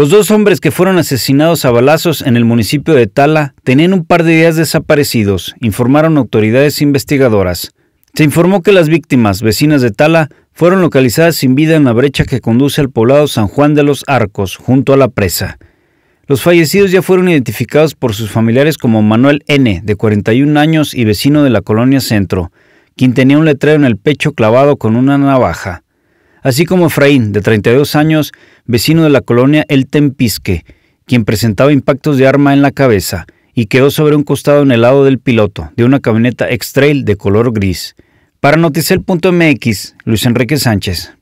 Los dos hombres que fueron asesinados a balazos en el municipio de Tala tenían un par de días desaparecidos, informaron autoridades investigadoras. Se informó que las víctimas, vecinas de Tala, fueron localizadas sin vida en la brecha que conduce al poblado San Juan de los Arcos, junto a la presa. Los fallecidos ya fueron identificados por sus familiares como Manuel N., de 41 años y vecino de la colonia Centro, quien tenía un letrero en el pecho clavado con una navaja así como Efraín, de 32 años, vecino de la colonia El Tempisque, quien presentaba impactos de arma en la cabeza y quedó sobre un costado en el lado del piloto de una camioneta X-Trail de color gris. Para Noticel.mx, Luis Enrique Sánchez.